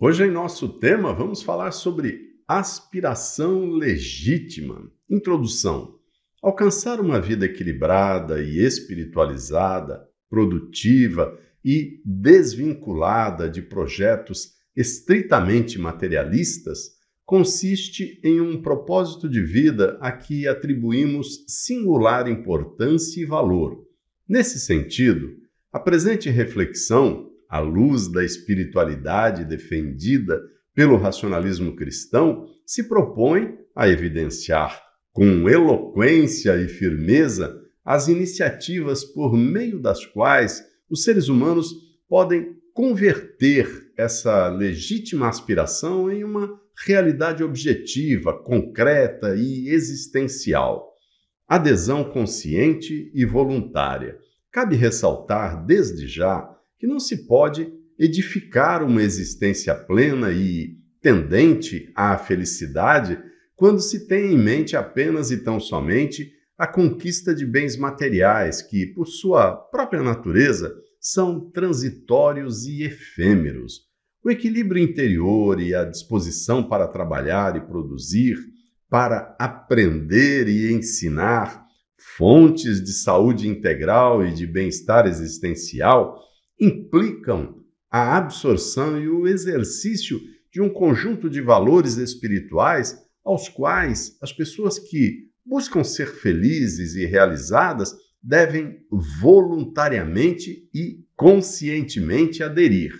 Hoje, em nosso tema, vamos falar sobre aspiração legítima. Introdução: Alcançar uma vida equilibrada e espiritualizada, produtiva e desvinculada de projetos estritamente materialistas consiste em um propósito de vida a que atribuímos singular importância e valor. Nesse sentido, a presente reflexão a luz da espiritualidade defendida pelo racionalismo cristão, se propõe a evidenciar com eloquência e firmeza as iniciativas por meio das quais os seres humanos podem converter essa legítima aspiração em uma realidade objetiva, concreta e existencial. Adesão consciente e voluntária. Cabe ressaltar desde já que não se pode edificar uma existência plena e tendente à felicidade quando se tem em mente apenas e tão somente a conquista de bens materiais que, por sua própria natureza, são transitórios e efêmeros. O equilíbrio interior e a disposição para trabalhar e produzir, para aprender e ensinar, fontes de saúde integral e de bem-estar existencial, implicam a absorção e o exercício de um conjunto de valores espirituais aos quais as pessoas que buscam ser felizes e realizadas devem voluntariamente e conscientemente aderir.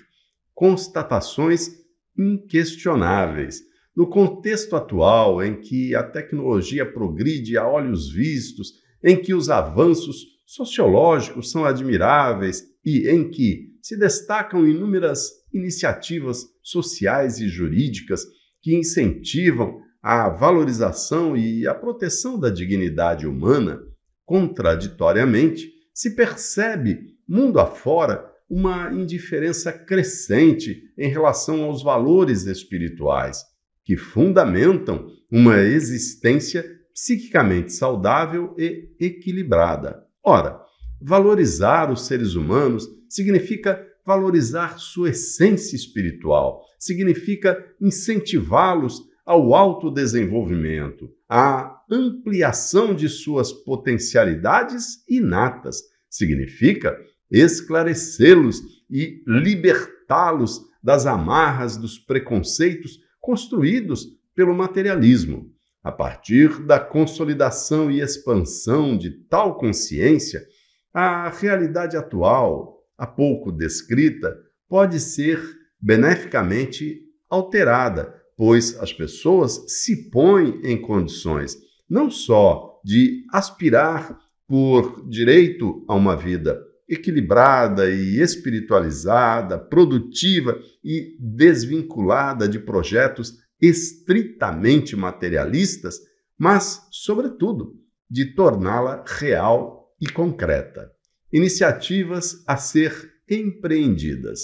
Constatações inquestionáveis. No contexto atual, em que a tecnologia progride a olhos vistos, em que os avanços sociológicos são admiráveis e em que se destacam inúmeras iniciativas sociais e jurídicas que incentivam a valorização e a proteção da dignidade humana, contraditoriamente, se percebe, mundo afora, uma indiferença crescente em relação aos valores espirituais, que fundamentam uma existência psiquicamente saudável e equilibrada. Ora, Valorizar os seres humanos significa valorizar sua essência espiritual, significa incentivá-los ao autodesenvolvimento, à ampliação de suas potencialidades inatas, significa esclarecê-los e libertá-los das amarras dos preconceitos construídos pelo materialismo. A partir da consolidação e expansão de tal consciência, a realidade atual, há pouco descrita, pode ser beneficamente alterada, pois as pessoas se põem em condições não só de aspirar por direito a uma vida equilibrada e espiritualizada, produtiva e desvinculada de projetos estritamente materialistas, mas, sobretudo, de torná-la real e concreta. Iniciativas a ser empreendidas.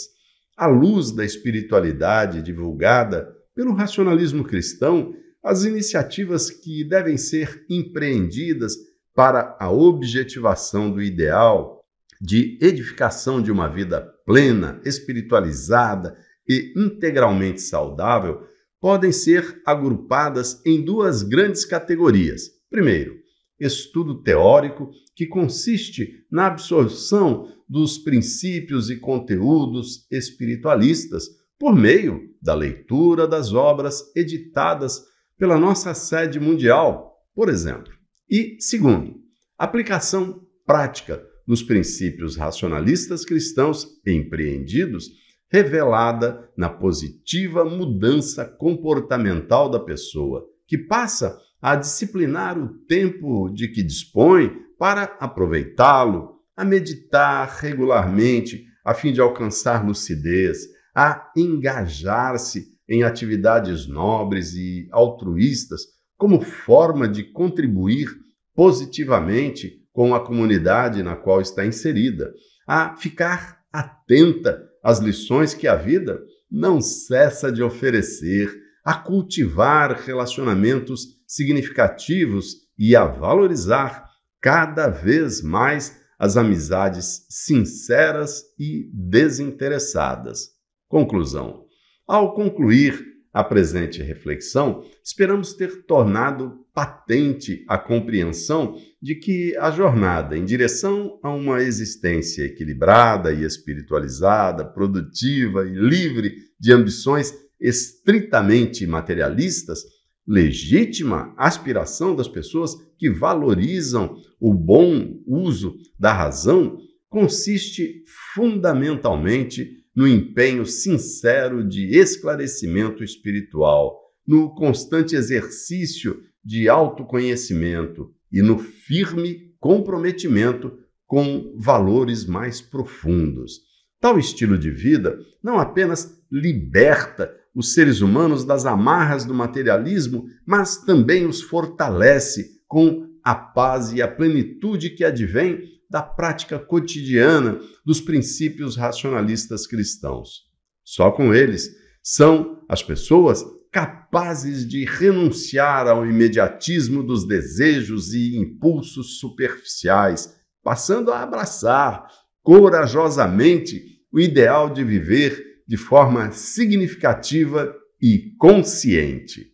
À luz da espiritualidade divulgada pelo racionalismo cristão, as iniciativas que devem ser empreendidas para a objetivação do ideal de edificação de uma vida plena, espiritualizada e integralmente saudável podem ser agrupadas em duas grandes categorias. Primeiro, estudo teórico que consiste na absorção dos princípios e conteúdos espiritualistas por meio da leitura das obras editadas pela nossa sede mundial, por exemplo. E, segundo, aplicação prática dos princípios racionalistas cristãos empreendidos, revelada na positiva mudança comportamental da pessoa, que passa a disciplinar o tempo de que dispõe para aproveitá-lo, a meditar regularmente a fim de alcançar lucidez, a engajar-se em atividades nobres e altruístas como forma de contribuir positivamente com a comunidade na qual está inserida, a ficar atenta às lições que a vida não cessa de oferecer, a cultivar relacionamentos significativos e a valorizar cada vez mais as amizades sinceras e desinteressadas. Conclusão: Ao concluir a presente reflexão, esperamos ter tornado patente a compreensão de que a jornada em direção a uma existência equilibrada e espiritualizada, produtiva e livre de ambições estritamente materialistas legítima aspiração das pessoas que valorizam o bom uso da razão consiste fundamentalmente no empenho sincero de esclarecimento espiritual, no constante exercício de autoconhecimento e no firme comprometimento com valores mais profundos. Tal estilo de vida não apenas liberta os seres humanos das amarras do materialismo, mas também os fortalece com a paz e a plenitude que advém da prática cotidiana dos princípios racionalistas cristãos. Só com eles são as pessoas capazes de renunciar ao imediatismo dos desejos e impulsos superficiais, passando a abraçar corajosamente o ideal de viver de forma significativa e consciente.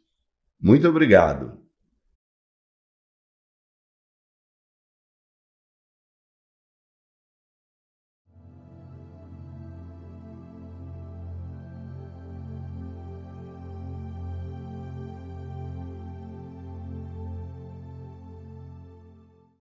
Muito obrigado.